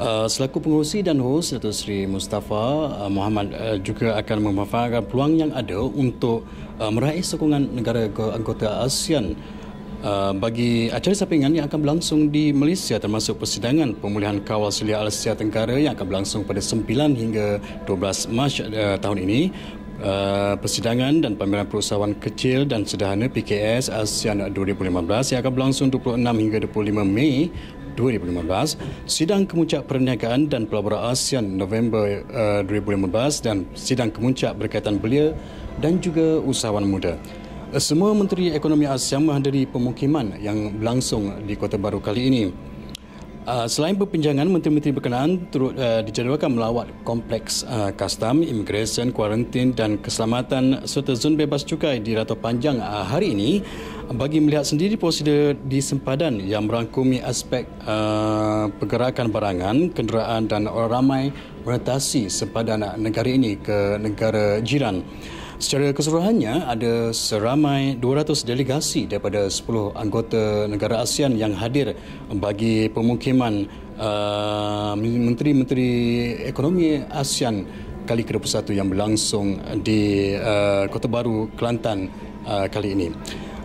Uh, selaku pengurusi dan host Dato' Sri Mustafa uh, Muhammad uh, juga akan memanfaatkan peluang yang ada untuk meraih sokongan negara anggota ASEAN bagi acara sampingan yang akan berlangsung di Malaysia termasuk persidangan pemulihan kawal selia Asia Tenggara yang akan berlangsung pada 9 hingga 12 Mac tahun ini Uh, persidangan dan pameran perusahaan kecil dan sederhana PKS ASEAN 2015 yang akan berlangsung 26 hingga 25 Mei 2015, Sidang Kemuncak Perniagaan dan Pelaburan ASEAN November uh, eh, 2015 dan Sidang Kemuncak berkaitan belia dan juga usahawan muda. Eh, semua Menteri Ekonomi ASEAN menghadiri pemukiman yang berlangsung di Kota Baru kali ini. Eh, selain perpinjangan, menteri-menteri berkenaan turut uh, dijadualkan melawat kompleks uh, custom, immigration, kuarantin dan keselamatan serta zon bebas cukai di Rata Panjang uh, hari ini bagi melihat sendiri prosedur di sempadan yang merangkumi aspek uh, pergerakan barangan, kenderaan dan orang ramai menetasi sempadan negara ini ke negara jiran. Secara keseluruhannya, ada seramai 200 delegasi daripada 10 anggota negara ASEAN yang hadir bagi pemukiman uh, Menteri-Menteri Ekonomi ASEAN kali ke-21 yang berlangsung di uh, Kota Baru, Kelantan uh, kali ini.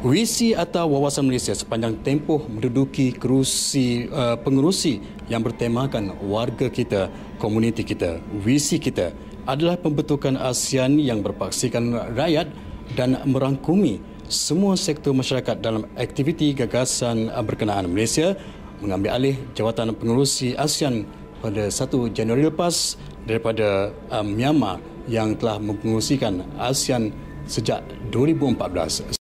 Visi atau wawasan Malaysia sepanjang tempoh menduduki kerusi uh, pengerusi yang bertemakan warga kita, komuniti kita, visi kita adalah pembentukan ASEAN yang berpaksikan rakyat dan merangkumi semua sektor masyarakat dalam aktiviti gagasan berkenaan Malaysia mengambil alih jawatan pengerusi ASEAN pada 1 Januari lepas daripada uh, Myanmar yang telah mempengerusikan ASEAN sejak 2014.